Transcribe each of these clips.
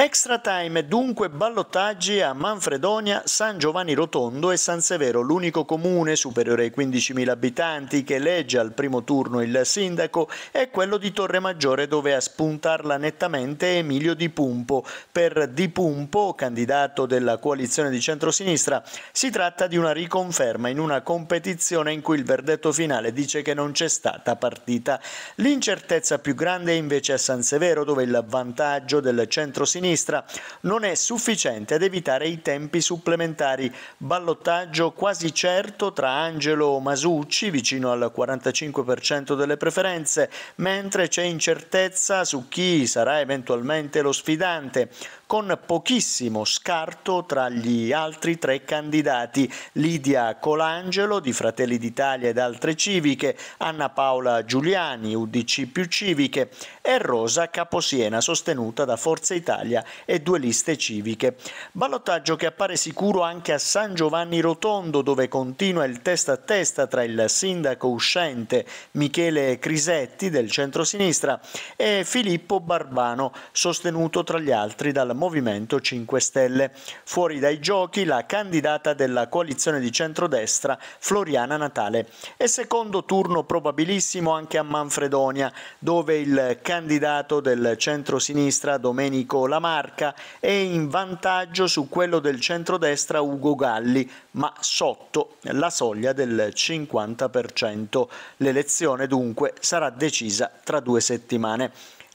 Extra time dunque ballottaggi a Manfredonia, San Giovanni Rotondo e San Severo, l'unico comune superiore ai 15.000 abitanti che legge al primo turno il sindaco è quello di Torre Maggiore dove a spuntarla nettamente Emilio Di Pumpo. Per Di Pumpo, candidato della coalizione di centrosinistra, si tratta di una riconferma in una competizione in cui il verdetto finale dice che non c'è stata partita. L'incertezza più grande è invece a San Severo dove il vantaggio del centrosinistra sinistra non è sufficiente ad evitare i tempi supplementari. Ballottaggio quasi certo tra Angelo Masucci, vicino al 45% delle preferenze, mentre c'è incertezza su chi sarà eventualmente lo sfidante, con pochissimo scarto tra gli altri tre candidati, Lidia Colangelo di Fratelli d'Italia ed altre civiche, Anna Paola Giuliani, UDC più civiche, e Rosa Caposiena, sostenuta da Forza Italia Italia e due liste civiche. Ballottaggio che appare sicuro anche a San Giovanni Rotondo dove continua il testa a testa tra il sindaco uscente Michele Crisetti del centro-sinistra e Filippo Barbano sostenuto tra gli altri dal Movimento 5 Stelle. Fuori dai giochi la candidata della coalizione di centrodestra Floriana Natale e secondo turno probabilissimo anche a Manfredonia dove il candidato del centro-sinistra Domenico Lamarca Marca è in vantaggio su quello del centrodestra Ugo Galli, ma sotto la soglia del 50%. L'elezione dunque sarà decisa tra due settimane.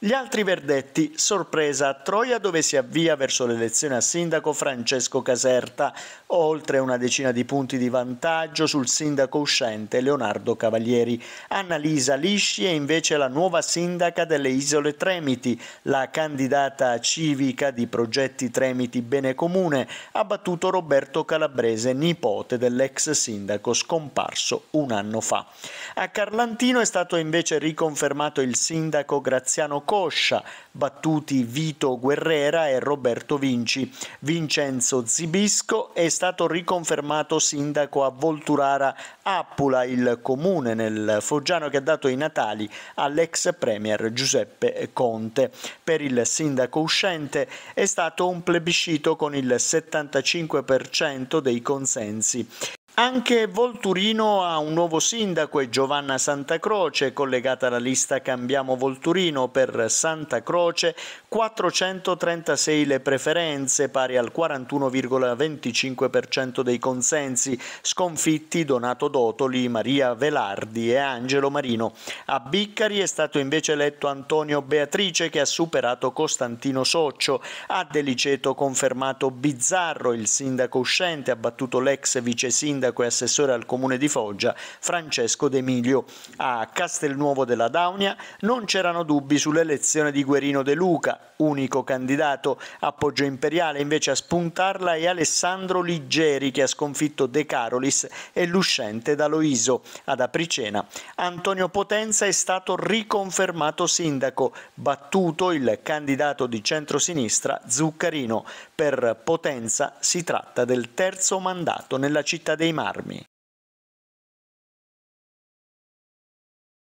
Gli altri verdetti, sorpresa a Troia dove si avvia verso l'elezione a sindaco Francesco Caserta, oltre una decina di punti di vantaggio sul sindaco uscente Leonardo Cavalieri. Annalisa Lisci è invece la nuova sindaca delle isole Tremiti, la candidata civica di progetti Tremiti Bene Comune, ha battuto Roberto Calabrese, nipote dell'ex sindaco scomparso un anno fa. A Carlantino è stato invece riconfermato il sindaco Graziano Conte Coscia, battuti Vito Guerrera e Roberto Vinci. Vincenzo Zibisco è stato riconfermato sindaco a Volturara Appula, il comune nel Foggiano che ha dato i natali all'ex premier Giuseppe Conte. Per il sindaco uscente è stato un plebiscito con il 75% dei consensi. Anche Volturino ha un nuovo sindaco e Giovanna Santa Croce, collegata alla lista Cambiamo Volturino per Santa Croce, 436 le preferenze, pari al 41,25% dei consensi, sconfitti Donato Dotoli, Maria Velardi e Angelo Marino. A Biccari è stato invece eletto Antonio Beatrice che ha superato Costantino Soccio, a Deliceto confermato Bizzarro, il sindaco uscente, ha battuto l'ex vice sindaco sindaco e assessore al comune di Foggia, Francesco D'Emilio. A Castelnuovo della Daunia non c'erano dubbi sull'elezione di Guerino De Luca, unico candidato. Appoggio imperiale invece a spuntarla è Alessandro Liggeri che ha sconfitto De Carolis e l'uscente D'Aloiso Ad Apricena Antonio Potenza è stato riconfermato sindaco, battuto il candidato di centrosinistra Zuccarino. Per Potenza si tratta del terzo mandato nella città dei marmi.